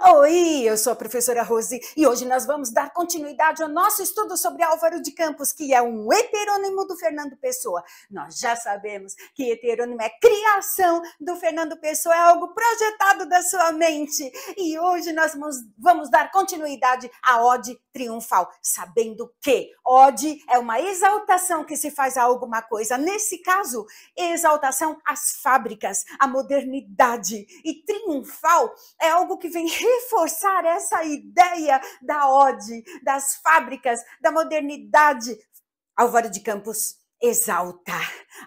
Oi, eu sou a professora Rose e hoje nós vamos dar continuidade ao nosso estudo sobre Álvaro de Campos, que é um heterônimo do Fernando Pessoa. Nós já sabemos que heterônimo é criação do Fernando Pessoa, é algo projetado da sua mente. E hoje nós vamos, vamos dar continuidade à Ode Triunfal, sabendo que Ode é uma exaltação que se faz a alguma coisa. Nesse caso, exaltação às fábricas, à modernidade. E triunfal é algo que vem reforçar essa ideia da ode, das fábricas, da modernidade. Álvaro de Campos exalta.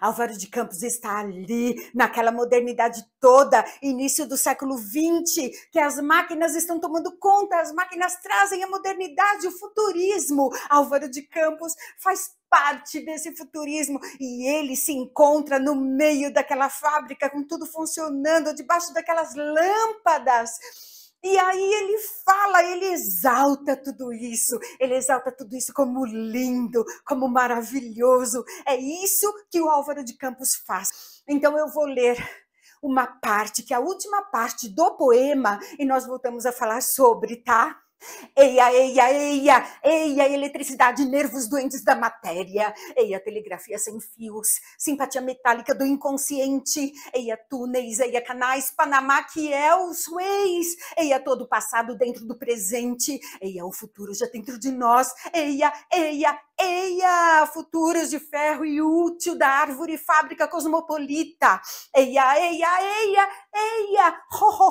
Álvaro de Campos está ali, naquela modernidade toda, início do século XX, que as máquinas estão tomando conta, as máquinas trazem a modernidade, o futurismo. Álvaro de Campos faz parte desse futurismo e ele se encontra no meio daquela fábrica, com tudo funcionando, debaixo daquelas lâmpadas e aí ele fala, ele exalta tudo isso, ele exalta tudo isso como lindo, como maravilhoso. É isso que o Álvaro de Campos faz. Então eu vou ler uma parte, que é a última parte do poema, e nós voltamos a falar sobre, tá? Eia, eia, eia, eia, eletricidade, nervos doentes da matéria, eia, telegrafia sem fios, simpatia metálica do inconsciente, eia, túneis, eia, canais, Panamá, que é os eia, todo o passado dentro do presente, eia, o futuro já dentro de nós, eia, eia, eia, futuros de ferro e útil da árvore fábrica cosmopolita, eia, eia, eia, eia, ho, ho,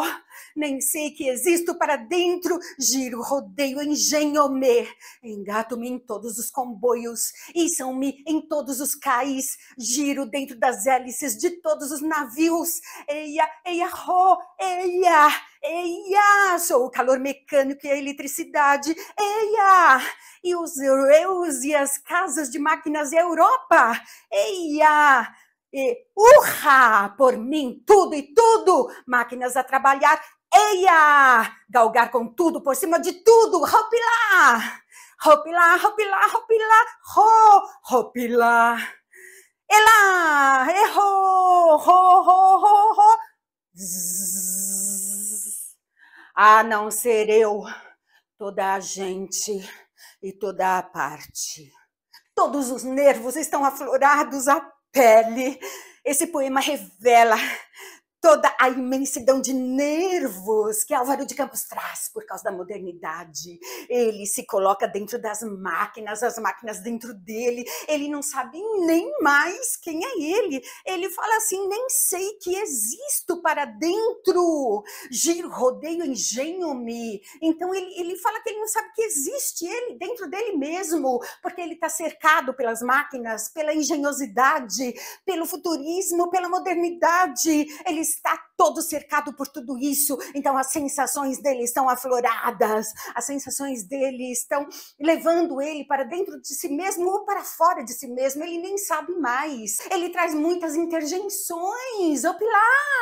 ho, nem sei que existo para dentro entro, giro, rodeio, engenho-me, engato-me em todos os comboios, içam-me em todos os cais, giro dentro das hélices de todos os navios, eia, eia, ro, eia, eia, sou o calor mecânico e a eletricidade, eia, e os eus e as casas de máquinas Europa, eia, e urra por mim, tudo e tudo, máquinas a trabalhar, eia, galgar com tudo, por cima de tudo, ropilar, ropilar, ropilar, ropilar, ro, ropilar, elá, errou, ro, ro, ro, ro, Zzz. a não ser eu, toda a gente e toda a parte. Todos os nervos estão aflorados à pele. Esse poema revela toda a imensidão de nervos que Álvaro de Campos traz por causa da modernidade. Ele se coloca dentro das máquinas, as máquinas dentro dele. Ele não sabe nem mais quem é ele. Ele fala assim: nem sei que existo para dentro. Giro, rodeio, engenho-me. Então ele, ele fala que ele não sabe que existe ele dentro dele mesmo, porque ele está cercado pelas máquinas, pela engenhosidade, pelo futurismo, pela modernidade. Ele está todo cercado por tudo isso, então as sensações dele estão afloradas, as sensações dele estão levando ele para dentro de si mesmo ou para fora de si mesmo, ele nem sabe mais. Ele traz muitas interjeições, ô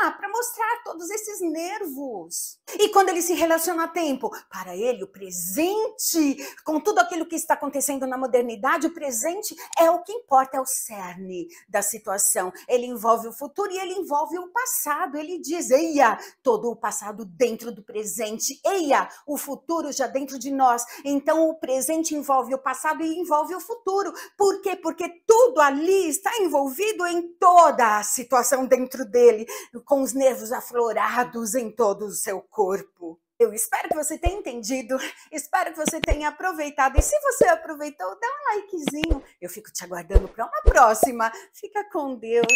para mostrar todos esses nervos. E quando ele se relaciona a tempo, para ele o presente, com tudo aquilo que está acontecendo na modernidade, o presente é o que importa, é o cerne da situação. Ele envolve o futuro e ele envolve o passado passado, ele diz: eia, todo o passado dentro do presente, eia, o futuro já dentro de nós. Então, o presente envolve o passado e envolve o futuro. Por quê? Porque tudo ali está envolvido em toda a situação dentro dele, com os nervos aflorados em todo o seu corpo. Eu espero que você tenha entendido, espero que você tenha aproveitado. E se você aproveitou, dá um likezinho. Eu fico te aguardando para uma próxima. Fica com Deus.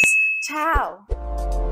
Tchau!